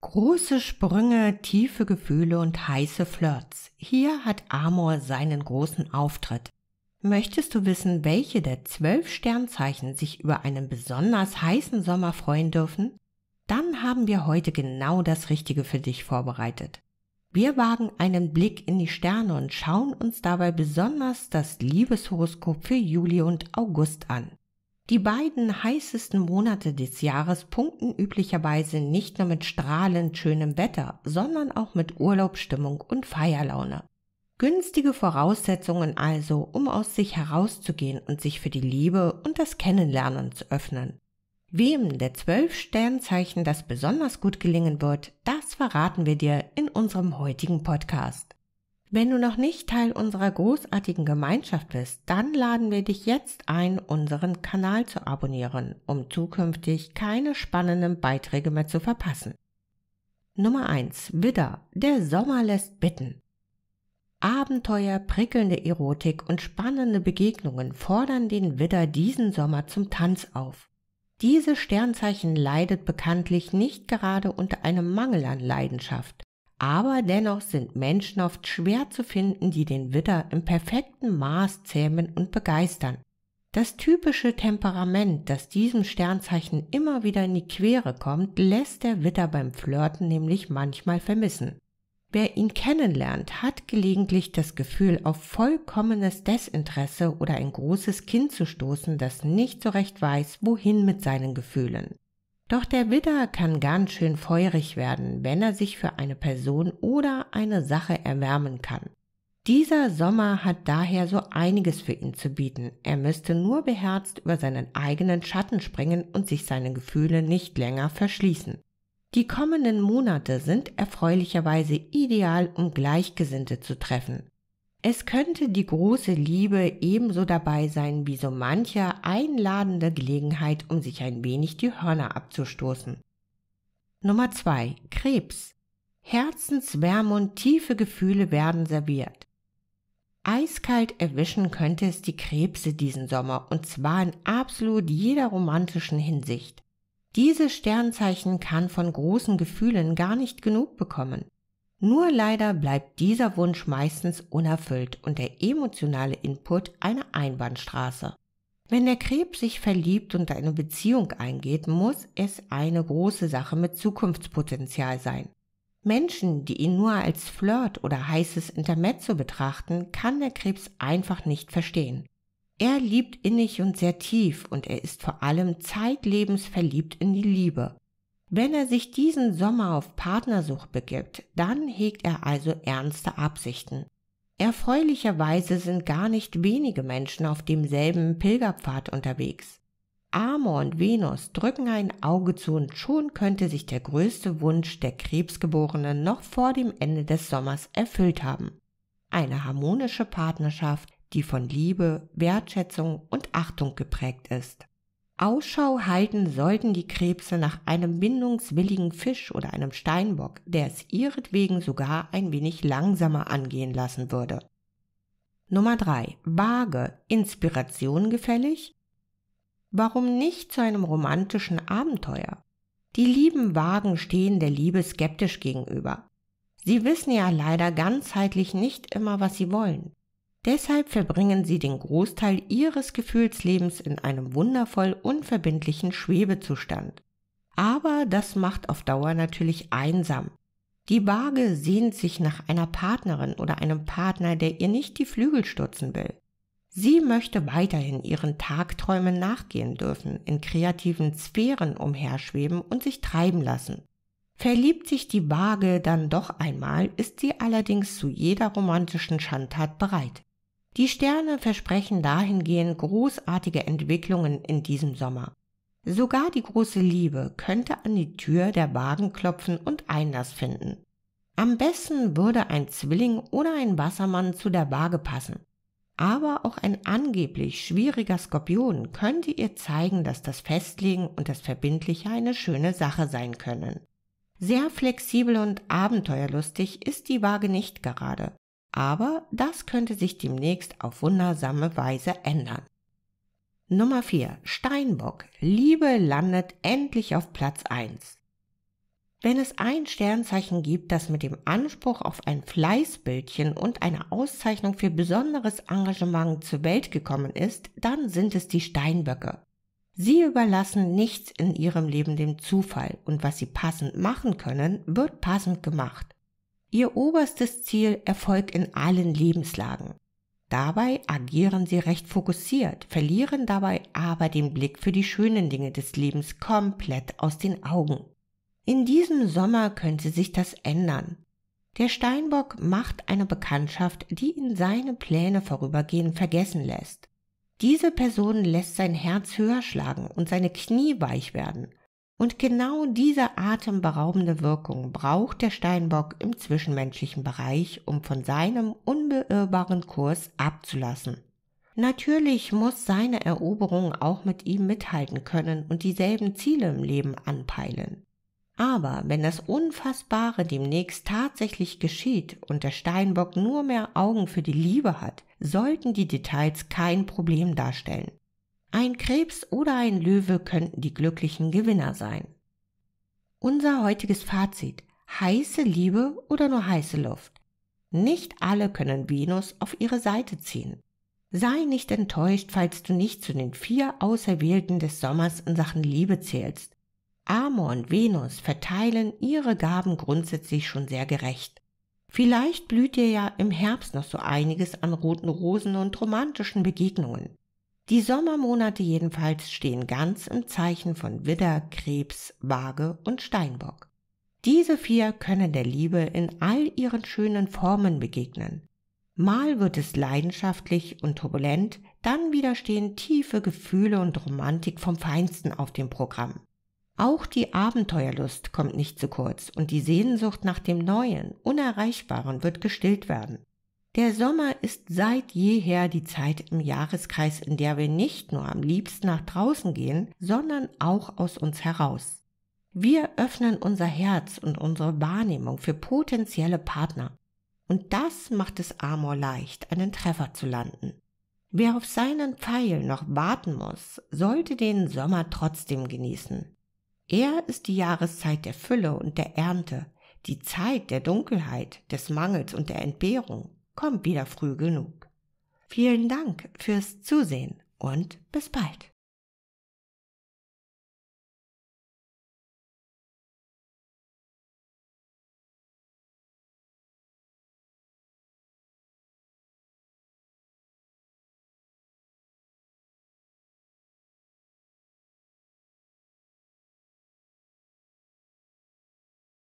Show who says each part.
Speaker 1: Große Sprünge, tiefe Gefühle und heiße Flirts. Hier hat Amor seinen großen Auftritt. Möchtest du wissen, welche der zwölf Sternzeichen sich über einen besonders heißen Sommer freuen dürfen? Dann haben wir heute genau das Richtige für dich vorbereitet. Wir wagen einen Blick in die Sterne und schauen uns dabei besonders das Liebeshoroskop für Juli und August an. Die beiden heißesten Monate des Jahres punkten üblicherweise nicht nur mit strahlend schönem Wetter, sondern auch mit Urlaubsstimmung und Feierlaune. Günstige Voraussetzungen also, um aus sich herauszugehen und sich für die Liebe und das Kennenlernen zu öffnen. Wem der zwölf Sternzeichen das besonders gut gelingen wird, das verraten wir dir in unserem heutigen Podcast. Wenn du noch nicht Teil unserer großartigen Gemeinschaft bist, dann laden wir dich jetzt ein, unseren Kanal zu abonnieren, um zukünftig keine spannenden Beiträge mehr zu verpassen. Nummer 1. Widder. Der Sommer lässt bitten. Abenteuer, prickelnde Erotik und spannende Begegnungen fordern den Widder diesen Sommer zum Tanz auf. Dieses Sternzeichen leidet bekanntlich nicht gerade unter einem Mangel an Leidenschaft aber dennoch sind Menschen oft schwer zu finden, die den Widder im perfekten Maß zähmen und begeistern. Das typische Temperament, das diesem Sternzeichen immer wieder in die Quere kommt, lässt der Witter beim Flirten nämlich manchmal vermissen. Wer ihn kennenlernt, hat gelegentlich das Gefühl, auf vollkommenes Desinteresse oder ein großes Kind zu stoßen, das nicht so recht weiß, wohin mit seinen Gefühlen. Doch der Widder kann ganz schön feurig werden, wenn er sich für eine Person oder eine Sache erwärmen kann. Dieser Sommer hat daher so einiges für ihn zu bieten. Er müsste nur beherzt über seinen eigenen Schatten springen und sich seine Gefühle nicht länger verschließen. Die kommenden Monate sind erfreulicherweise ideal, um Gleichgesinnte zu treffen. Es könnte die große Liebe ebenso dabei sein wie so mancher einladende Gelegenheit, um sich ein wenig die Hörner abzustoßen. Nummer 2. Krebs. Herzenswärme und tiefe Gefühle werden serviert. Eiskalt erwischen könnte es die Krebse diesen Sommer und zwar in absolut jeder romantischen Hinsicht. Dieses Sternzeichen kann von großen Gefühlen gar nicht genug bekommen. Nur leider bleibt dieser Wunsch meistens unerfüllt und der emotionale Input eine Einbahnstraße. Wenn der Krebs sich verliebt und eine Beziehung eingeht, muss es eine große Sache mit Zukunftspotenzial sein. Menschen, die ihn nur als Flirt oder heißes Intermezzo betrachten, kann der Krebs einfach nicht verstehen. Er liebt innig und sehr tief und er ist vor allem zeitlebens verliebt in die Liebe. Wenn er sich diesen Sommer auf Partnersucht begibt, dann hegt er also ernste Absichten. Erfreulicherweise sind gar nicht wenige Menschen auf demselben Pilgerpfad unterwegs. Amor und Venus drücken ein Auge zu und schon könnte sich der größte Wunsch der Krebsgeborenen noch vor dem Ende des Sommers erfüllt haben. Eine harmonische Partnerschaft, die von Liebe, Wertschätzung und Achtung geprägt ist. Ausschau halten sollten die Krebse nach einem bindungswilligen Fisch oder einem Steinbock, der es ihretwegen sogar ein wenig langsamer angehen lassen würde. Nummer drei: Waage, Inspiration gefällig? Warum nicht zu einem romantischen Abenteuer? Die lieben Wagen stehen der Liebe skeptisch gegenüber. Sie wissen ja leider ganzheitlich nicht immer, was sie wollen. Deshalb verbringen sie den Großteil ihres Gefühlslebens in einem wundervoll unverbindlichen Schwebezustand. Aber das macht auf Dauer natürlich einsam. Die Waage sehnt sich nach einer Partnerin oder einem Partner, der ihr nicht die Flügel stutzen will. Sie möchte weiterhin ihren Tagträumen nachgehen dürfen, in kreativen Sphären umherschweben und sich treiben lassen. Verliebt sich die Waage dann doch einmal, ist sie allerdings zu jeder romantischen Schandtat bereit. Die Sterne versprechen dahingehend großartige Entwicklungen in diesem Sommer. Sogar die große Liebe könnte an die Tür der Wagen klopfen und Einlass finden. Am besten würde ein Zwilling oder ein Wassermann zu der Waage passen. Aber auch ein angeblich schwieriger Skorpion könnte ihr zeigen, dass das Festlegen und das Verbindliche eine schöne Sache sein können. Sehr flexibel und abenteuerlustig ist die Waage nicht gerade aber das könnte sich demnächst auf wundersame Weise ändern. Nummer 4. Steinbock. Liebe landet endlich auf Platz 1. Wenn es ein Sternzeichen gibt, das mit dem Anspruch auf ein Fleißbildchen und eine Auszeichnung für besonderes Engagement zur Welt gekommen ist, dann sind es die Steinböcke. Sie überlassen nichts in ihrem Leben dem Zufall und was sie passend machen können, wird passend gemacht. Ihr oberstes Ziel Erfolg in allen Lebenslagen. Dabei agieren sie recht fokussiert, verlieren dabei aber den Blick für die schönen Dinge des Lebens komplett aus den Augen. In diesem Sommer könnte sich das ändern. Der Steinbock macht eine Bekanntschaft, die ihn seine Pläne vorübergehend vergessen lässt. Diese Person lässt sein Herz höher schlagen und seine Knie weich werden, und genau diese atemberaubende Wirkung braucht der Steinbock im zwischenmenschlichen Bereich, um von seinem unbeirrbaren Kurs abzulassen. Natürlich muss seine Eroberung auch mit ihm mithalten können und dieselben Ziele im Leben anpeilen. Aber wenn das Unfassbare demnächst tatsächlich geschieht und der Steinbock nur mehr Augen für die Liebe hat, sollten die Details kein Problem darstellen. Ein Krebs oder ein Löwe könnten die glücklichen Gewinner sein. Unser heutiges Fazit. Heiße Liebe oder nur heiße Luft. Nicht alle können Venus auf ihre Seite ziehen. Sei nicht enttäuscht, falls du nicht zu den vier Auserwählten des Sommers in Sachen Liebe zählst. Amor und Venus verteilen ihre Gaben grundsätzlich schon sehr gerecht. Vielleicht blüht dir ja im Herbst noch so einiges an roten Rosen und romantischen Begegnungen. Die Sommermonate jedenfalls stehen ganz im Zeichen von Widder, Krebs, Waage und Steinbock. Diese vier können der Liebe in all ihren schönen Formen begegnen. Mal wird es leidenschaftlich und turbulent, dann widerstehen tiefe Gefühle und Romantik vom Feinsten auf dem Programm. Auch die Abenteuerlust kommt nicht zu kurz und die Sehnsucht nach dem Neuen, Unerreichbaren wird gestillt werden. Der Sommer ist seit jeher die Zeit im Jahreskreis, in der wir nicht nur am liebsten nach draußen gehen, sondern auch aus uns heraus. Wir öffnen unser Herz und unsere Wahrnehmung für potenzielle Partner. Und das macht es Amor leicht, einen Treffer zu landen. Wer auf seinen Pfeil noch warten muss, sollte den Sommer trotzdem genießen. Er ist die Jahreszeit der Fülle und der Ernte, die Zeit der Dunkelheit, des Mangels und der Entbehrung kommt wieder früh genug. Vielen Dank fürs Zusehen und bis bald.